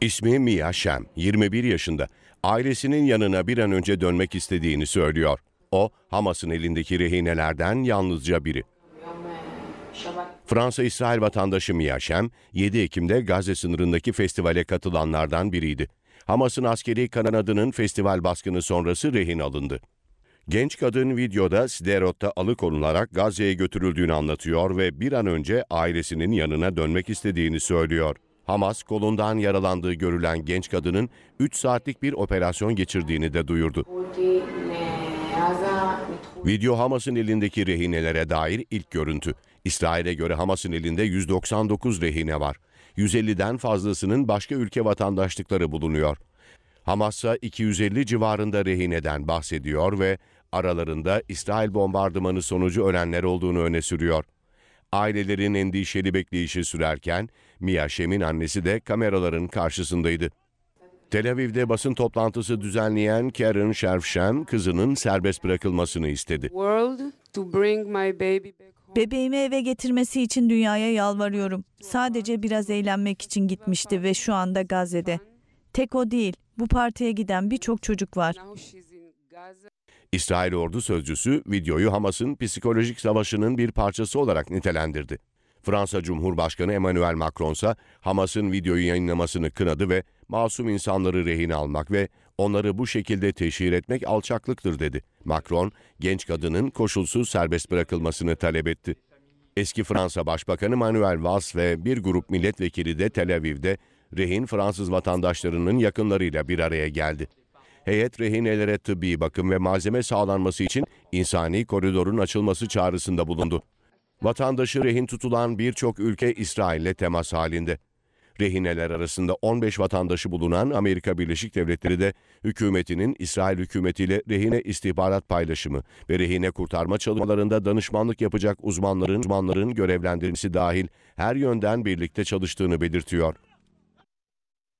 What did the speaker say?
İsmi Mia Şem, 21 yaşında. Ailesinin yanına bir an önce dönmek istediğini söylüyor. O, Hamas'ın elindeki rehinelerden yalnızca biri. Fransa-İsrail vatandaşı Mia Şem, 7 Ekim'de Gazze sınırındaki festivale katılanlardan biriydi. Hamas'ın askeri kanadının festival baskını sonrası rehin alındı. Genç kadın videoda Siderot'ta alıkonularak Gazze'ye götürüldüğünü anlatıyor ve bir an önce ailesinin yanına dönmek istediğini söylüyor. Hamas kolundan yaralandığı görülen genç kadının 3 saatlik bir operasyon geçirdiğini de duyurdu. Video Hamas'ın elindeki rehinelere dair ilk görüntü. İsrail'e göre Hamas'ın elinde 199 rehine var. 150'den fazlasının başka ülke vatandaşlıkları bulunuyor. Hamas ise 250 civarında rehineden bahsediyor ve aralarında İsrail bombardımanı sonucu ölenler olduğunu öne sürüyor. Ailelerin endişeli bekleyişi sürerken Mia Şem'in annesi de kameraların karşısındaydı. Tel Aviv'de basın toplantısı düzenleyen Karen Şerfşem kızının serbest bırakılmasını istedi. Bebeğimi eve getirmesi için dünyaya yalvarıyorum. Sadece biraz eğlenmek için gitmişti ve şu anda Gazze'de. Tek o değil, bu partiye giden birçok çocuk var. İsrail ordu sözcüsü videoyu Hamas'ın psikolojik savaşının bir parçası olarak nitelendirdi. Fransa Cumhurbaşkanı Emmanuel Macron ise Hamas'ın videoyu yayınlamasını kınadı ve masum insanları rehin almak ve onları bu şekilde teşhir etmek alçaklıktır dedi. Macron, genç kadının koşulsuz serbest bırakılmasını talep etti. Eski Fransa Başbakanı Manuel Valls ve bir grup milletvekili de Tel Aviv'de rehin Fransız vatandaşlarının yakınlarıyla bir araya geldi heyet rehinelere tıbbi bakım ve malzeme sağlanması için insani koridorun açılması çağrısında bulundu. Vatandaşı rehin tutulan birçok ülke İsrail'le temas halinde. Rehineler arasında 15 vatandaşı bulunan Amerika Birleşik Devletleri de hükümetinin İsrail hükümetiyle rehine istihbarat paylaşımı ve rehine kurtarma çalışmalarında danışmanlık yapacak uzmanların uzmanların görevlendirmesi dahil her yönden birlikte çalıştığını belirtiyor.